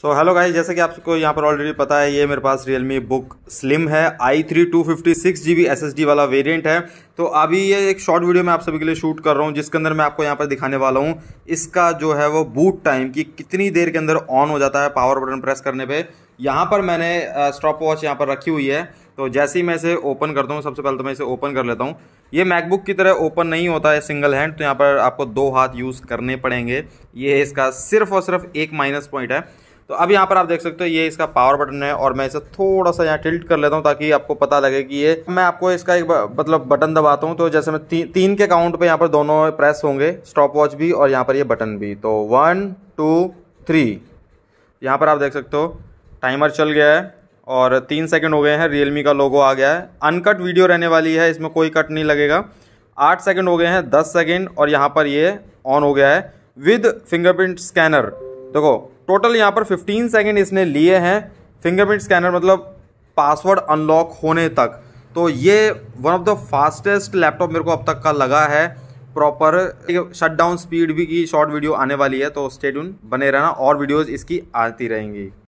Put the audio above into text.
so hello guys जैसे कि आपको यहाँ पर ऑलरेडी पता है ये मेरे पास रियलमी बुक स्लिम है i three two fifty six G B S S D वाला वेरिएंट है तो अभी ये एक शॉर्ट वीडियो मैं आप सभी के लिए शूट कर रहा हूँ जिसके अंदर मैं आपको यहाँ पर दिखाने वाला हूँ इसका जो है वो बूट टाइम कि कितनी देर के अंदर ऑन हो जाता है पावर बटन प्रेस करने पर यहाँ पर मैंने स्टॉप वॉच यहाँ पर रखी हुई है तो जैसे ही मैं इसे ओपन करता हूँ सबसे पहले तो मैं इसे ओपन कर लेता हूँ ये मैकबुक की तरह ओपन नहीं होता है सिंगल हैंड तो यहाँ पर आपको दो हाथ यूज़ करने पड़ेंगे ये इसका सिर्फ और सिर्फ एक माइनस पॉइंट है तो अब यहाँ पर आप देख सकते हो ये इसका पावर बटन है और मैं इसे थोड़ा सा यहाँ टिल्ट कर लेता हूँ ताकि आपको पता लगे कि ये मैं आपको इसका एक मतलब बटन दबाता हूँ तो जैसे मैं ती, तीन के काउंट पर यहाँ पर दोनों प्रेस होंगे स्टॉप वॉच भी और यहाँ पर ये बटन भी तो वन टू थ्री यहाँ पर आप देख सकते हो टाइमर चल गया है और तीन सेकेंड हो गए हैं रियलमी का लोगो आ गया है अनकट वीडियो रहने वाली है इसमें कोई कट नहीं लगेगा आठ सेकेंड हो गए हैं दस सेकेंड और यहाँ पर ये ऑन हो गया है विद फिंगरप्रिंट स्कैनर देखो टोटल यहाँ पर 15 सेकंड इसने लिए हैं फिंगरप्रिंट स्कैनर मतलब पासवर्ड अनलॉक होने तक तो ये one of the fastest laptop मेरे को अब तक का लगा है प्रॉपर शट डाउन स्पीड भी की शॉर्ट वीडियो आने वाली है तो स्टेड बने रहना और वीडियोज़ इसकी आती रहेंगी